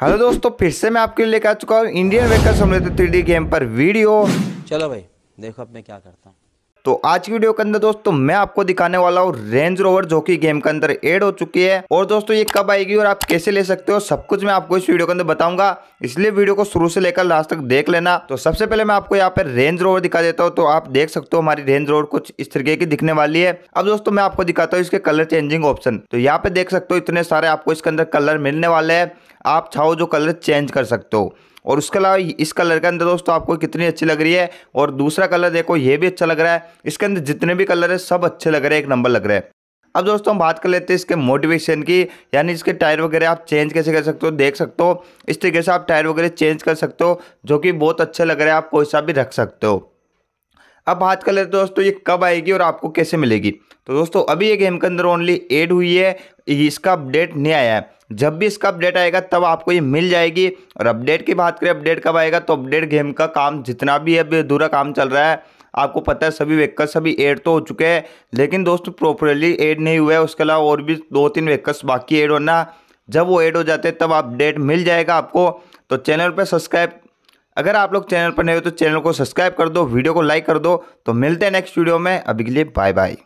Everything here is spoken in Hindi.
हेलो दोस्तों फिर से मैं आपके लिए लेकर आ चुका हूँ इंडियन वेकल समझे थ्री गेम पर वीडियो चलो भाई देखो अब मैं क्या करता हूँ तो आज की वीडियो के अंदर दोस्तों मैं आपको दिखाने वाला हूँ रेंज रोवर जो कि गेम के अंदर एड हो चुकी है और दोस्तों ये कब आएगी और आप कैसे ले सकते हो सब कुछ मैं आपको इस वीडियो के अंदर बताऊंगा इसलिए वीडियो को शुरू से लेकर लास्ट तक देख लेना तो सबसे पहले मैं आपको यहाँ पे रेंज रोवर दिखा देता हूँ तो आप देख सकते हो हमारी रेंज रोवर कुछ इस तरीके की दिखने वाली है अब दोस्तों मैं आपको दिखाता हूँ इसके कलर चेंजिंग ऑप्शन तो यहाँ पे देख सकते हो इतने सारे आपको इसके अंदर कलर मिलने वाले हैं आप चाहो जो कलर चेंज कर सकते हो और उसके अलावा इस कलर के अंदर दोस्तों आपको कितनी अच्छी लग रही है और दूसरा कलर देखो ये भी अच्छा लग रहा है इसके अंदर जितने भी कलर है सब अच्छे लग रहे हैं एक नंबर लग रहा है अब दोस्तों हम बात कर लेते हैं इसके मोटिवेशन की यानी इसके टायर वगैरह आप चेंज कैसे कर सकते हो देख सकते हो इस तरीके से आप टायर वगैरह चेंज कर सकते हो जो कि बहुत अच्छे लग रहे हैं आप कोई सा भी रख सकते हो अब बात कर लेते दोस्तों ये कब आएगी और आपको कैसे मिलेगी तो दोस्तों अभी ये गेम के अंदर ओनली एड हुई है इसका अपडेट नहीं आया है जब भी इसका अपडेट आएगा तब आपको ये मिल जाएगी और अपडेट की बात करें अपडेट कब आएगा तो अपडेट गेम का काम जितना भी अब अधूरा काम चल रहा है आपको पता है सभी वेक्कस सभी एड तो हो चुके हैं लेकिन दोस्तों प्रॉपरली एड नहीं हुआ है उसके अलावा और भी दो तीन वेक्कस बाकी एड होना जब वो एड हो जाते हैं तब अपडेट मिल जाएगा आपको तो चैनल पर सब्सक्राइब अगर आप लोग चैनल पर नए हो तो चैनल को सब्सक्राइब कर दो वीडियो को लाइक कर दो तो मिलते हैं नेक्स्ट वीडियो में अभी के लिए बाय बाय